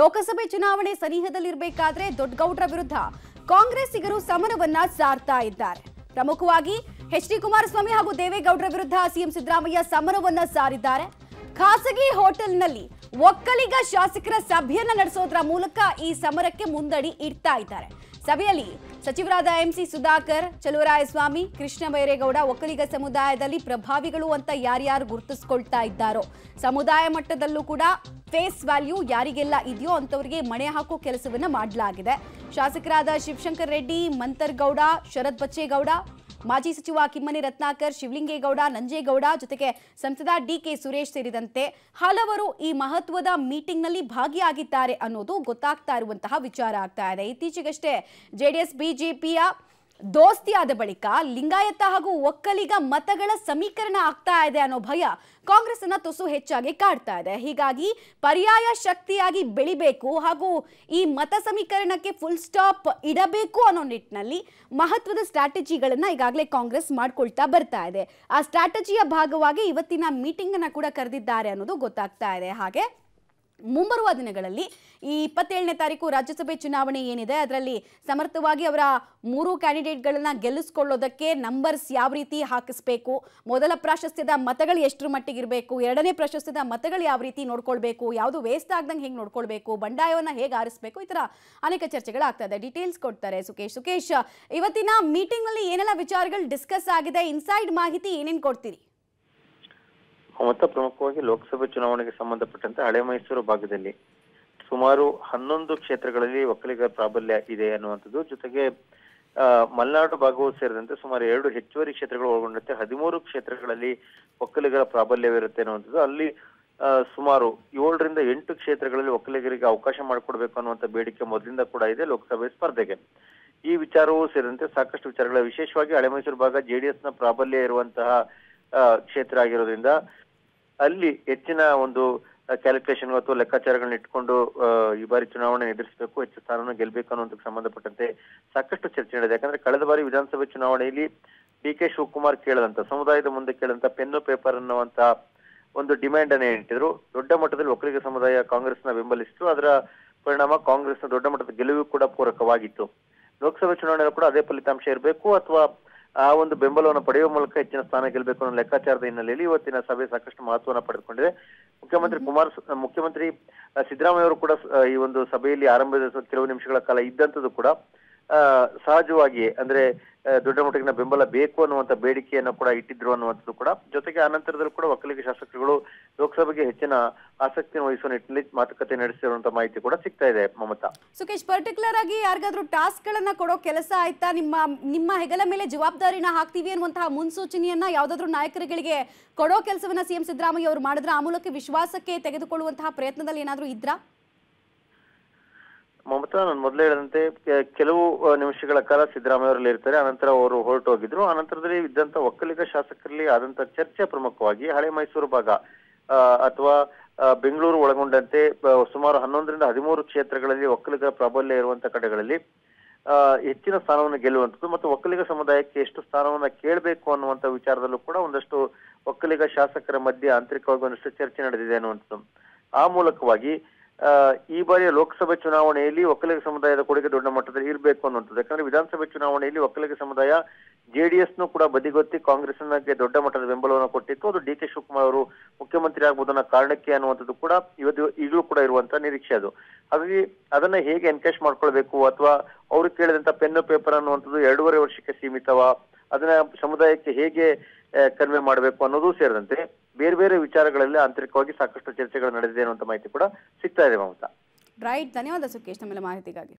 ಲೋಕಸಭೆ ಚುನಾವಣೆ ಸನಿಹದಲ್ಲಿರಬೇಕಾದ್ರೆ ದೊಡ್ಡಗೌಡರ ವಿರುದ್ಧ ಕಾಂಗ್ರೆಸ್ಸಿಗರು ಸಮರವನ್ನ ಸಾರ್ತಾ ಇದ್ದಾರೆ ಪ್ರಮುಖವಾಗಿ ಎಚ್ ಡಿ ಕುಮಾರಸ್ವಾಮಿ ಹಾಗೂ ದೇವೇಗೌಡರ ವಿರುದ್ಧ ಸಿಎಂ ಸಿದ್ದರಾಮಯ್ಯ ಸಮರವನ್ನ ಸಾರಿದ್ದಾರೆ ಖಾಸಗಿ ಹೋಟೆಲ್ನಲ್ಲಿ ಒಕ್ಕಲಿಗ ಶಾಸಕರ ಸಭೆಯನ್ನ ನಡೆಸೋದ್ರ ಮೂಲಕ ಈ ಸಮರಕ್ಕೆ ಮುಂದಡಿ ಇಡ್ತಾ ಇದ್ದಾರೆ ಸಭೆಯಲ್ಲಿ ಸಚಿವರಾದ ಎಂಸಿ ಸುಧಾಕರ್ ಚಲುವರಾಯಸ್ವಾಮಿ ಕೃಷ್ಣ ಬೈರೇಗೌಡ ಒಕ್ಕಲಿಗ ಸಮುದಾಯದಲ್ಲಿ ಪ್ರಭಾವಿಗಳು ಅಂತ ಯಾರ್ಯಾರು ಗುರುತಿಸ್ಕೊಳ್ತಾ ಇದ್ದಾರೋ ಸಮುದಾಯ ಮಟ್ಟದಲ್ಲೂ ಕೂಡ ಫೇಸ್ ವ್ಯಾಲ್ಯೂ ಯಾರಿಗೆಲ್ಲ ಇದೆಯೋ ಅಂತವರಿಗೆ ಮಣೆ ಹಾಕೋ ಕೆಲಸವನ್ನ ಮಾಡಲಾಗಿದೆ ಶಾಸಕರಾದ ಶಿವಶಂಕರ್ ರೆಡ್ಡಿ ಮಂತರ್ಗೌಡ ಶರತ್ ಬಚ್ಚೇಗೌಡ ಮಾಜಿ ಸಚಿವ ಕಿಮ್ಮನೆ ರತ್ನಾಕರ್ ಶಿವಲಿಂಗೇಗೌಡ ನಂಜೇಗೌಡ ಜೊತೆಗೆ ಸಂಸದ ಡಿಕೆ ಸುರೇಶ್ ಸೇರಿದಂತೆ ಹಲವರು ಈ ಮಹತ್ವದ ಮೀಟಿಂಗ್ ನಲ್ಲಿ ಭಾಗಿಯಾಗಿದ್ದಾರೆ ಅನ್ನೋದು ಗೊತ್ತಾಗ್ತಾ ಇರುವಂತಹ ವಿಚಾರ ಆಗ್ತಾ ಇದೆ ಇತ್ತೀಚೆಗಷ್ಟೇ ಜೆಡಿಎಸ್ ಬಿಜೆಪಿಯ ದೋಸ್ತಿಯಾದ ಬಳಿಕ ಲಿಂಗಾಯತ ಹಾಗೂ ಒಕ್ಕಲಿಗ ಮತಗಳ ಸಮೀಕರಣ ಆಗ್ತಾ ಇದೆ ಅನ್ನೋ ಭಯ ಅನ್ನ ತುಸು ಹೆಚ್ಚಾಗಿ ಕಾಡ್ತಾ ಇದೆ ಹೀಗಾಗಿ ಪರ್ಯಾಯ ಶಕ್ತಿಯಾಗಿ ಬೆಳಿಬೇಕು ಹಾಗೂ ಈ ಮತ ಸಮೀಕರಣಕ್ಕೆ ಫುಲ್ ಸ್ಟಾಪ್ ಇಡಬೇಕು ಅನ್ನೋ ನಿಟ್ಟಿನಲ್ಲಿ ಮಹತ್ವದ ಸ್ಟ್ರಾಟಜಿಗಳನ್ನು ಈಗಾಗಲೇ ಕಾಂಗ್ರೆಸ್ ಮಾಡ್ಕೊಳ್ತಾ ಬರ್ತಾ ಇದೆ ಆ ಸ್ಟ್ರಾಟಜಿಯ ಭಾಗವಾಗಿ ಇವತ್ತಿನ ಮೀಟಿಂಗ್ ಅನ್ನ ಕೂಡ ಕರೆದಿದ್ದಾರೆ ಅನ್ನೋದು ಗೊತ್ತಾಗ್ತಾ ಇದೆ ಹಾಗೆ ಮುಂಬರುವ ದಿನಗಳಲ್ಲಿ ಈ ಇಪ್ಪತ್ತೇಳನೇ ತಾರೀಕು ರಾಜ್ಯಸಭೆ ಚುನಾವಣೆ ಏನಿದೆ ಅದರಲ್ಲಿ ಸಮರ್ಥವಾಗಿ ಅವರ ಮೂರು ಕ್ಯಾಂಡಿಡೇಟ್ಗಳನ್ನು ಗೆಲ್ಲಿಸ್ಕೊಳ್ಳೋದಕ್ಕೆ ನಂಬರ್ಸ್ ಯಾವ ರೀತಿ ಹಾಕಿಸ್ಬೇಕು ಮೊದಲ ಪ್ರಾಶಸ್ತ್ಯದ ಮತಗಳು ಎಷ್ಟರ ಇರಬೇಕು ಎರಡನೇ ಪ್ರಾಶಸ್ತ್ಯದ ಮತಗಳು ಯಾವ ರೀತಿ ನೋಡ್ಕೊಳ್ಬೇಕು ಯಾವುದು ವೇಸ್ಟ್ ಆಗ್ದಂಗೆ ಹೇಗೆ ನೋಡ್ಕೊಳ್ಬೇಕು ಬಂಡಾಯವನ್ನು ಹೇಗೆ ಆರಿಸಬೇಕು ಈ ಥರ ಅನೇಕ ಚರ್ಚೆಗಳಾಗ್ತಾ ಇದೆ ಡೀಟೇಲ್ಸ್ ಕೊಡ್ತಾರೆ ಸುಖೇಶ್ ಸುಕೇಶ್ ಇವತ್ತಿನ ಮೀಟಿಂಗ್ನಲ್ಲಿ ಏನೆಲ್ಲ ವಿಚಾರಗಳು ಡಿಸ್ಕಸ್ ಆಗಿದೆ ಇನ್ಸೈಡ್ ಮಾಹಿತಿ ಏನೇನು ಕೊಡ್ತೀರಿ ಮತ್ತು ಪ್ರಮುಖವಾಗಿ ಲೋಕಸಭೆ ಚುನಾವಣೆಗೆ ಸಂಬಂಧಪಟ್ಟಂತೆ ಹಳೆ ಮೈಸೂರು ಭಾಗದಲ್ಲಿ ಸುಮಾರು ಹನ್ನೊಂದು ಕ್ಷೇತ್ರಗಳಲ್ಲಿ ಒಕ್ಕಲಿಗರ ಪ್ರಾಬಲ್ಯ ಇದೆ ಅನ್ನುವಂಥದ್ದು ಜೊತೆಗೆ ಮಲೆನಾಡು ಭಾಗವೂ ಸೇರಿದಂತೆ ಸುಮಾರು ಎರಡು ಹೆಚ್ಚುವರಿ ಕ್ಷೇತ್ರಗಳು ಒಳಗೊಂಡಂತೆ ಹದಿಮೂರು ಕ್ಷೇತ್ರಗಳಲ್ಲಿ ಒಕ್ಕಲಿಗರ ಪ್ರಾಬಲ್ಯವಿರುತ್ತೆ ಅನ್ನುವಂಥದ್ದು ಅಲ್ಲಿ ಸುಮಾರು ಏಳರಿಂದ ಎಂಟು ಕ್ಷೇತ್ರಗಳಲ್ಲಿ ಒಕ್ಕಲಿಗರಿಗೆ ಅವಕಾಶ ಮಾಡಿಕೊಡ್ಬೇಕು ಅನ್ನುವಂಥ ಬೇಡಿಕೆ ಮೊದಲಿಂದ ಕೂಡ ಇದೆ ಲೋಕಸಭೆ ಸ್ಪರ್ಧೆಗೆ ಈ ವಿಚಾರವೂ ಸೇರಿದಂತೆ ಸಾಕಷ್ಟು ವಿಚಾರಗಳ ವಿಶೇಷವಾಗಿ ಹಳೆ ಮೈಸೂರು ಭಾಗ ಜೆಡಿಎಸ್ನ ಪ್ರಾಬಲ್ಯ ಇರುವಂತಹ ಕ್ಷೇತ್ರ ಆಗಿರೋದ್ರಿಂದ ಅಲ್ಲಿ ಹೆಚ್ಚಿನ ಒಂದು ಕ್ಯಾಲ್ಕುಲೇಷನ್ ಅಥವಾ ಲೆಕ್ಕಾಚಾರಗಳನ್ನ ಇಟ್ಕೊಂಡು ಈ ಬಾರಿ ಚುನಾವಣೆ ಎದುರಿಸಬೇಕು ಹೆಚ್ಚು ಸ್ಥಾನವನ್ನು ಗೆಲ್ಲಬೇಕು ಅನ್ನೋದಕ್ಕೆ ಸಂಬಂಧಪಟ್ಟಂತೆ ಸಾಕಷ್ಟು ಚರ್ಚೆ ನಡೆದಿದೆ ಯಾಕಂದ್ರೆ ಕಳೆದ ಬಾರಿ ವಿಧಾನಸಭೆ ಚುನಾವಣೆಯಲ್ಲಿ ಡಿ ಕೆ ಶಿವಕುಮಾರ್ ಕೇಳದಂತ ಸಮುದಾಯದ ಮುಂದೆ ಕೇಳದಂತ ಪೆನ್ನು ಪೇಪರ್ ಅನ್ನುವಂತ ಒಂದು ಡಿಮ್ಯಾಂಡ್ ಅನ್ನ ಇಟ್ಟಿದ್ರು ದೊಡ್ಡ ಮಟ್ಟದಲ್ಲಿ ಒಕ್ಕಲಿಗ ಸಮುದಾಯ ಕಾಂಗ್ರೆಸ್ನ ಬೆಂಬಲಿಸಿತು ಅದರ ಪರಿಣಾಮ ಕಾಂಗ್ರೆಸ್ನ ದೊಡ್ಡ ಮಟ್ಟದ ಗೆಲುವು ಕೂಡ ಪೂರಕವಾಗಿತ್ತು ಲೋಕಸಭೆ ಚುನಾವಣೆಯಲ್ಲೂ ಕೂಡ ಅದೇ ಫಲಿತಾಂಶ ಇರಬೇಕು ಅಥವಾ ಆ ಒಂದು ಬೆಂಬಲವನ್ನು ಪಡೆಯುವ ಮೂಲಕ ಹೆಚ್ಚಿನ ಸ್ಥಾನ ಗೆಲ್ಲಬೇಕು ಅನ್ನೋ ಲೆಕ್ಕಾಚಾರದ ಹಿನ್ನೆಲೆಯಲ್ಲಿ ಇವತ್ತಿನ ಸಭೆ ಸಾಕಷ್ಟು ಮಹತ್ವವನ್ನು ಪಡೆದುಕೊಂಡಿದೆ ಮುಖ್ಯಮಂತ್ರಿ ಕುಮಾರ್ ಮುಖ್ಯಮಂತ್ರಿ ಸಿದ್ದರಾಮಯ್ಯ ಅವರು ಕೂಡ ಈ ಒಂದು ಸಭೆಯಲ್ಲಿ ಆರಂಭದ ಕೆಲವು ನಿಮಿಷಗಳ ಕಾಲ ಇದ್ದಂಥದ್ದು ಕೂಡ ಸಹಜವಾಗಿ ಅಂದ್ರೆ ದೊಡ್ಡ ಮಟ್ಟಿಗಿನ ಬೆಂಬಲ ಬೇಕು ಅನ್ನುವಂತ ಬೇಡಿಕೆಯನ್ನು ಕೂಡ ಇಟ್ಟಿದ್ರು ಅನ್ನುವಂಥದ್ದು ಕೂಡ ಜೊತೆಗೆ ಆನಂತರದಲ್ಲಿ ಕೂಡ ಒಕ್ಕಲಿಗ ಶಾಸಕರುಗಳು ಲೋಕಸಭೆಗೆ ಹೆಚ್ಚಿನ ಆಸಕ್ತಿಯನ್ನು ವಹಿಸುವ ನಿಟ್ಟಿನಲ್ಲಿ ಮಾತುಕತೆ ನಡೆಸಿರುವಂತಹ ಮಾಹಿತಿ ಕೂಡ ಸಿಗ್ತಾ ಇದೆ ಮಮತಾ ಸುಖೇಶ್ ಪರ್ಟಿಕ್ಯುಲರ್ ಆಗಿ ಯಾರಿಗಾದ್ರೂ ಟಾಸ್ಕ್ ಗಳನ್ನ ಕೊಡೋ ಕೆಲಸ ಆಯ್ತಾ ನಿಮ್ಮ ನಿಮ್ಮ ಹೆಗಲ ಮೇಲೆ ಜವಾಬ್ದಾರಿನ ಹಾಕ್ತೀವಿ ಅನ್ನುವಂತಹ ಮುನ್ಸೂಚನೆಯನ್ನ ಯಾವ್ದಾದ್ರು ನಾಯಕರುಗಳಿಗೆ ಕೊಡೋ ಕೆಲಸವನ್ನ ಸಿಎಂ ಸಿದ್ದರಾಮಯ್ಯ ಅವರು ಮಾಡಿದ್ರ ಆ ಮೂಲಕ ವಿಶ್ವಾಸಕ್ಕೆ ತೆಗೆದುಕೊಳ್ಳುವಂತಹ ಪ್ರಯತ್ನದಲ್ಲಿ ಏನಾದ್ರೂ ಇದ್ರಾ ಮಮತಾ ನಾನು ಮೊದಲೇ ಹೇಳಿದಂತೆ ಕೆಲವು ನಿಮಿಷಗಳ ಕಾಲ ಸಿದ್ದರಾಮಯ್ಯ ಅವರಲ್ಲಿ ಇರ್ತಾರೆ ಆನಂತರ ಅವರು ಹೊರಟು ಹೋಗಿದ್ರು ಅನಂತರದಲ್ಲಿ ಇದ್ದಂತ ಒಕ್ಕಲಿಗ ಶಾಸಕರಲ್ಲಿ ಆದಂತ ಚರ್ಚೆ ಪ್ರಮುಖವಾಗಿ ಹಳೆ ಮೈಸೂರು ಭಾಗ ಅಥವಾ ಬೆಂಗಳೂರು ಒಳಗೊಂಡಂತೆ ಸುಮಾರು ಹನ್ನೊಂದರಿಂದ ಹದಿಮೂರು ಕ್ಷೇತ್ರಗಳಲ್ಲಿ ಒಕ್ಕಲಿಗರ ಪ್ರಾಬಲ್ಯ ಇರುವಂತ ಕಡೆಗಳಲ್ಲಿ ಹೆಚ್ಚಿನ ಸ್ಥಾನವನ್ನು ಗೆಲ್ಲುವಂಥದ್ದು ಮತ್ತು ಒಕ್ಕಲಿಗ ಸಮುದಾಯಕ್ಕೆ ಎಷ್ಟು ಸ್ಥಾನವನ್ನು ಕೇಳಬೇಕು ಅನ್ನುವಂಥ ವಿಚಾರದಲ್ಲೂ ಕೂಡ ಒಂದಷ್ಟು ಒಕ್ಕಲಿಗ ಶಾಸಕರ ಮಧ್ಯೆ ಆಂತರಿಕವಾಗಿ ಒಂದಷ್ಟು ಚರ್ಚೆ ನಡೆದಿದೆ ಅನ್ನುವಂಥದ್ದು ಆ ಮೂಲಕವಾಗಿ ಈ ಬಾರಿಯ ಲೋಕಸಭೆ ಚುನಾವಣೆಯಲ್ಲಿ ಒಕ್ಕಲಿಗ ಸಮುದಾಯದ ಕೊಡುಗೆ ದೊಡ್ಡ ಮಟ್ಟದಲ್ಲಿ ಇರಬೇಕು ಅನ್ನುವಂಥದ್ದು ಯಾಕಂದ್ರೆ ವಿಧಾನಸಭೆ ಚುನಾವಣೆಯಲ್ಲಿ ಒಕ್ಕಲಿಗ ಸಮುದಾಯ ಎಸ್ನು ಕೂಡ ಬದಿಗೊತ್ತಿ ಕಾಂಗ್ರೆಸ್ ದೊಡ್ಡ ಮಟ್ಟದ ಬೆಂಬಲವನ್ನು ಕೊಟ್ಟಿತ್ತು ಅದು ಡಿ ಕೆ ಶಿವಕುಮಾರ್ ಅವರು ಮುಖ್ಯಮಂತ್ರಿ ಅನ್ನೋ ಕಾರಣಕ್ಕೆ ಅನ್ನುವಂಥದ್ದು ಕೂಡ ಇವತ್ತು ಈಗಲೂ ಕೂಡ ಇರುವಂತಹ ನಿರೀಕ್ಷೆ ಅದು ಹಾಗಾಗಿ ಅದನ್ನ ಹೇಗೆ ಎನ್ಕೇಶ್ ಮಾಡ್ಕೊಳ್ಬೇಕು ಅಥವಾ ಅವರು ಕೇಳಿದಂತ ಪೆನ್ ಪೇಪರ್ ಅನ್ನುವಂಥದ್ದು ಎರಡೂವರೆ ವರ್ಷಕ್ಕೆ ಸೀಮಿತವ ಅದನ್ನ ಸಮುದಾಯಕ್ಕೆ ಹೇಗೆ ಕನ್ವೆ ಮಾಡಬೇಕು ಅನ್ನೋದು ಸೇರಿದಂತೆ ಬೇರೆ ಬೇರೆ ವಿಚಾರಗಳಲ್ಲಿ ಆಂತರಿಕವಾಗಿ ಸಾಕಷ್ಟು ಚರ್ಚೆಗಳು ನಡೆದಿದೆ ಅನ್ನುವಂಥ ಮಾಹಿತಿ ಕೂಡ ಸಿಗ್ತಾ ಇದೆ ಮಮತಾ ರೈಟ್ ಧನ್ಯವಾದ ಸುಖೇಶ್ ತಮ್ಮೆಲ್ಲ ಮಾಹಿತಿಗಾಗಿ